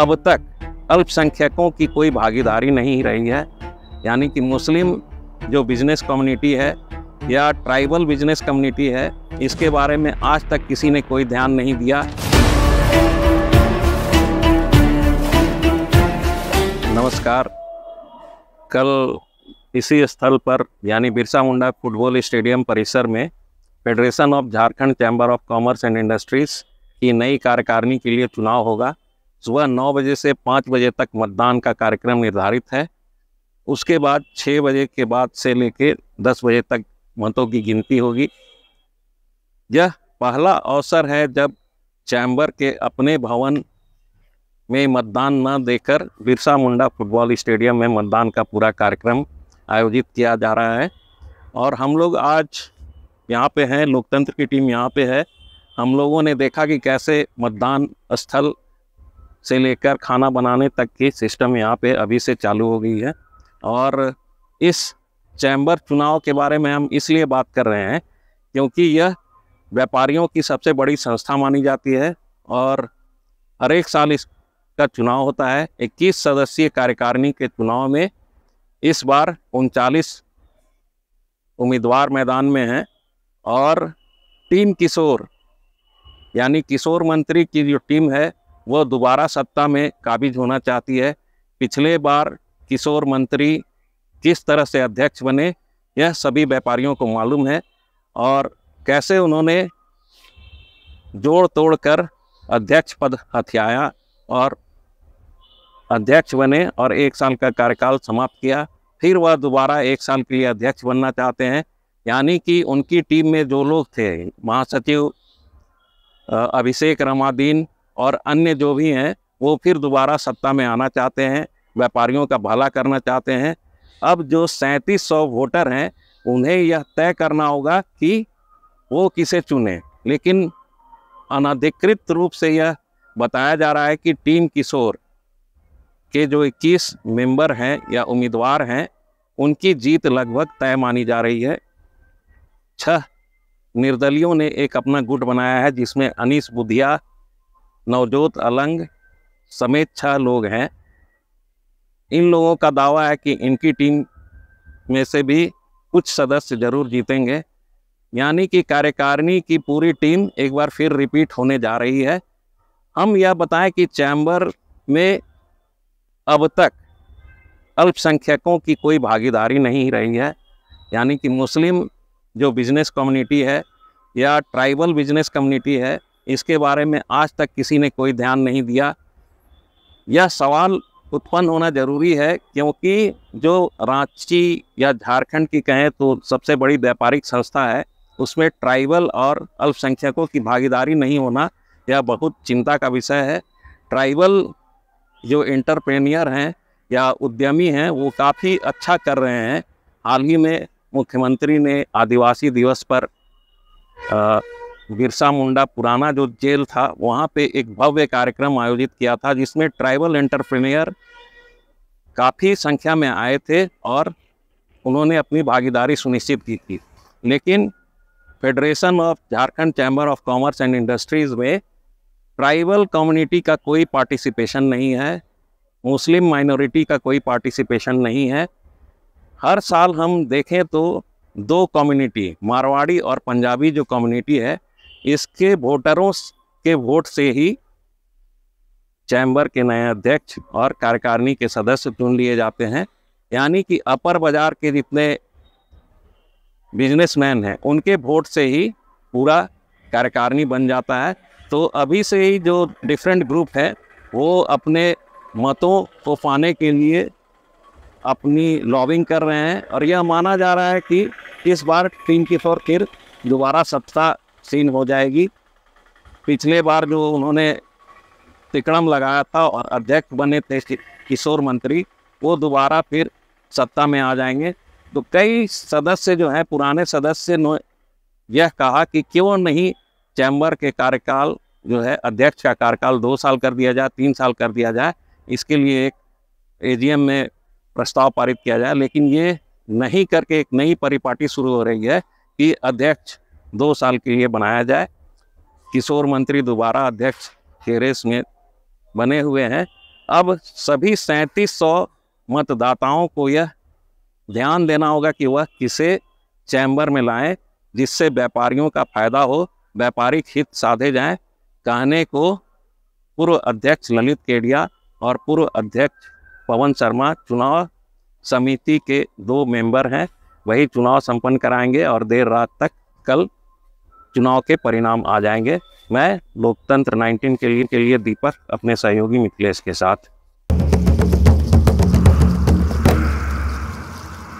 अब तक अल्पसंख्यकों की कोई भागीदारी नहीं रही है यानी कि मुस्लिम जो बिजनेस कम्युनिटी है या ट्राइबल बिजनेस कम्युनिटी है इसके बारे में आज तक किसी ने कोई ध्यान नहीं दिया नमस्कार कल इसी स्थल पर यानी बिरसा मुंडा फुटबॉल स्टेडियम परिसर में federation of Jharkhand chamber of commerce and industries की नई कार्यकारिणी के लिए चुनाव होगा सुबह नौ बजे से पाँच बजे तक मतदान का कार्यक्रम निर्धारित है उसके बाद छः बजे के बाद से लेकर दस बजे तक मतों की गिनती होगी यह पहला अवसर है जब चैम्बर के अपने भवन में मतदान न देकर बिरसा मुंडा फुटबॉल स्टेडियम में मतदान का पूरा कार्यक्रम आयोजित किया जा रहा है और हम लोग आज यहाँ पे हैं लोकतंत्र की टीम यहाँ पे है हम लोगों ने देखा कि कैसे मतदान स्थल से लेकर खाना बनाने तक की सिस्टम यहाँ पे अभी से चालू हो गई है और इस चैम्बर चुनाव के बारे में हम इसलिए बात कर रहे हैं क्योंकि यह व्यापारियों की सबसे बड़ी संस्था मानी जाती है और हर एक साल इसका चुनाव होता है 21 सदस्यीय कार्यकारिणी के चुनाव में इस बार उनचालीस उम्मीदवार मैदान में हैं और टीम किशोर यानी किशोर मंत्री की जो टीम है वह दोबारा सत्ता में काबिज होना चाहती है पिछले बार किशोर मंत्री किस तरह से अध्यक्ष बने यह सभी व्यापारियों को मालूम है और कैसे उन्होंने जोड़ तोड़ कर अध्यक्ष पद हथियाया और अध्यक्ष बने और एक साल का कार्यकाल समाप्त किया फिर वह दोबारा एक साल के लिए अध्यक्ष बनना चाहते हैं यानी कि उनकी टीम में जो लोग थे महासचिव अभिषेक रमादीन और अन्य जो भी हैं वो फिर दोबारा सत्ता में आना चाहते हैं व्यापारियों का भला करना चाहते हैं अब जो सैंतीस सौ वोटर हैं उन्हें यह तय करना होगा कि वो किसे चुने लेकिन अनधिकृत रूप से यह बताया जा रहा है कि टीम किशोर के जो 21 मेंबर हैं या उम्मीदवार हैं उनकी जीत लगभग तय मानी जा रही है छह निर्दलियों ने एक अपना गुट बनाया है जिसमें अनीस बुधिया नवजोत अलंग समेत छह लोग हैं इन लोगों का दावा है कि इनकी टीम में से भी कुछ सदस्य जरूर जीतेंगे यानी कि कार्यकारिणी की पूरी टीम एक बार फिर रिपीट होने जा रही है हम यह बताएं कि चैम्बर में अब तक अल्पसंख्यकों की कोई भागीदारी नहीं रही है यानी कि मुस्लिम जो बिजनेस कम्युनिटी है या ट्राइबल बिजनेस कम्युनिटी है इसके बारे में आज तक किसी ने कोई ध्यान नहीं दिया यह सवाल उत्पन्न होना ज़रूरी है क्योंकि जो रांची या झारखंड की कहें तो सबसे बड़ी व्यापारिक संस्था है उसमें ट्राइबल और अल्पसंख्यकों की भागीदारी नहीं होना यह बहुत चिंता का विषय है ट्राइबल जो इंटरप्रेनियर हैं या उद्यमी हैं वो काफ़ी अच्छा कर रहे हैं हाल ही में मुख्यमंत्री ने आदिवासी दिवस पर आ, बिरसा मुंडा पुराना जो जेल था वहाँ पे एक भव्य कार्यक्रम आयोजित किया था जिसमें ट्राइबल एंटरप्रेन्योर काफ़ी संख्या में आए थे और उन्होंने अपनी भागीदारी सुनिश्चित की थी लेकिन federation of Jharkhand chamber of commerce and industries में ट्राइबल कम्युनिटी का कोई पार्टिसिपेशन नहीं है मुस्लिम माइनॉरिटी का कोई पार्टिसिपेशन नहीं है हर साल हम देखें तो दो कम्युनिटी मारवाड़ी और पंजाबी जो कम्युनिटी है इसके वोटरों के वोट से ही चैम्बर के नए अध्यक्ष और कार्यकारिणी के सदस्य चुन लिए जाते हैं यानी कि अपर बाजार के जितने बिजनेसमैन हैं उनके वोट से ही पूरा कार्यकारिणी बन जाता है तो अभी से ही जो डिफरेंट ग्रुप है वो अपने मतों को पाने के लिए अपनी लॉबिंग कर रहे हैं और यह माना जा रहा है कि इस बार टीम फोर फिर दोबारा सत्ता सीन हो जाएगी पिछले बार जो उन्होंने तिकड़म लगाया था और अध्यक्ष बने थे किशोर मंत्री वो दोबारा फिर सत्ता में आ जाएंगे तो कई सदस्य जो हैं पुराने सदस्य ने यह कहा कि क्यों नहीं चैम्बर के कार्यकाल जो है अध्यक्ष का कार्यकाल दो साल कर दिया जाए तीन साल कर दिया जाए इसके लिए एक एजीएम में प्रस्ताव पारित किया जाए लेकिन ये नहीं करके एक नई परिपाटी शुरू हो रही है कि अध्यक्ष दो साल के लिए बनाया जाए किशोर मंत्री दोबारा अध्यक्ष के रेस में बने हुए हैं अब सभी सैंतीस सौ मतदाताओं को यह ध्यान देना होगा कि वह किसे चैम्बर में लाएं जिससे व्यापारियों का फायदा हो व्यापारिक हित साधे जाएं कहने को पूर्व अध्यक्ष ललित केडिया और पूर्व अध्यक्ष पवन शर्मा चुनाव समिति के दो मेंबर हैं वही चुनाव संपन्न कराएंगे और देर रात तक कल चुनाव के परिणाम आ जाएंगे मैं लोकतंत्र 19 के लिए के लिए दीपक अपने सहयोगी मिथिलेश के साथ